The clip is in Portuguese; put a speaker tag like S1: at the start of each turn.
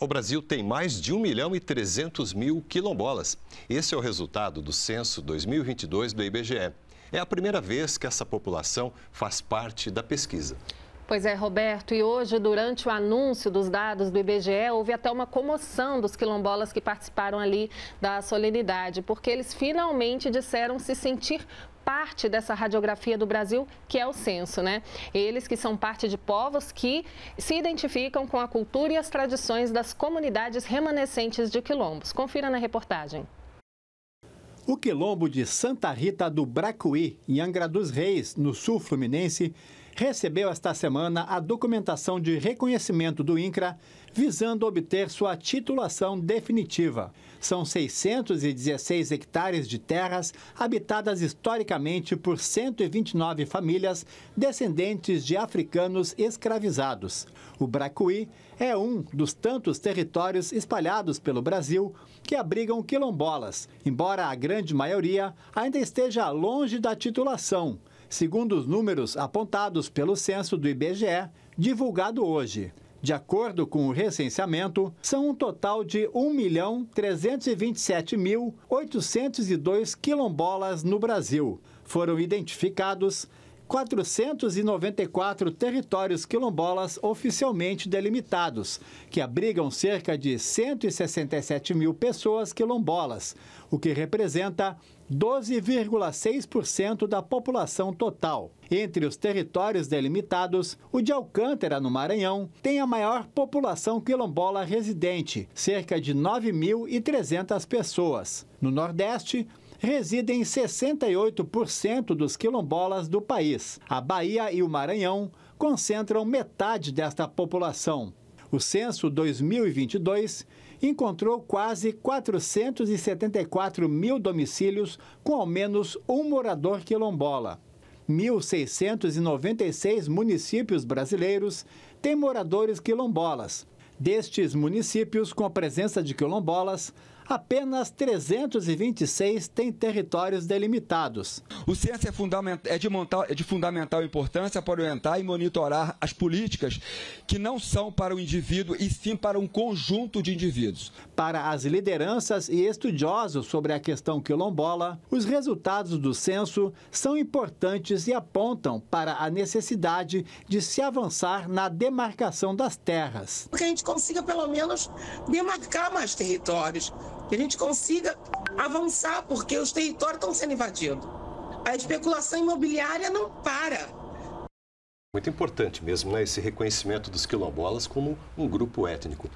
S1: O Brasil tem mais de 1 milhão e 300 mil quilombolas. Esse é o resultado do Censo 2022 do IBGE. É a primeira vez que essa população faz parte da pesquisa.
S2: Pois é, Roberto, e hoje, durante o anúncio dos dados do IBGE, houve até uma comoção dos quilombolas que participaram ali da solenidade, porque eles finalmente disseram se sentir parte dessa radiografia do Brasil, que é o censo, né? Eles que são parte de povos que se identificam com a cultura e as tradições das comunidades remanescentes de quilombos. Confira na reportagem.
S3: O quilombo de Santa Rita do Bracuí, em Angra dos Reis, no sul fluminense, recebeu esta semana a documentação de reconhecimento do INCRA visando obter sua titulação definitiva. São 616 hectares de terras habitadas historicamente por 129 famílias descendentes de africanos escravizados. O Bracuí é um dos tantos territórios espalhados pelo Brasil que abrigam quilombolas, embora a grande maioria ainda esteja longe da titulação, segundo os números apontados pelo censo do IBGE, divulgado hoje. De acordo com o recenseamento, são um total de 1.327.802 quilombolas no Brasil. Foram identificados 494 territórios quilombolas oficialmente delimitados, que abrigam cerca de 167 mil pessoas quilombolas, o que representa 12,6% da população total. Entre os territórios delimitados, o de Alcântara, no Maranhão, tem a maior população quilombola residente, cerca de 9.300 pessoas. No Nordeste, residem 68% dos quilombolas do país. A Bahia e o Maranhão concentram metade desta população. O censo 2022 encontrou quase 474 mil domicílios com ao menos um morador quilombola. 1.696 municípios brasileiros têm moradores quilombolas. Destes municípios com a presença de quilombolas, apenas 326 têm territórios delimitados. O censo é, é, de, é de fundamental importância para orientar e monitorar as políticas que não são para o indivíduo e sim para um conjunto de indivíduos. Para as lideranças e estudiosos sobre a questão quilombola, os resultados do censo são importantes e apontam para a necessidade de se avançar na demarcação das terras.
S1: Que a gente consiga, pelo menos, demarcar mais territórios que a gente consiga avançar, porque os territórios estão sendo invadidos. A especulação imobiliária não para. Muito importante mesmo né, esse reconhecimento dos quilombolas como um grupo étnico.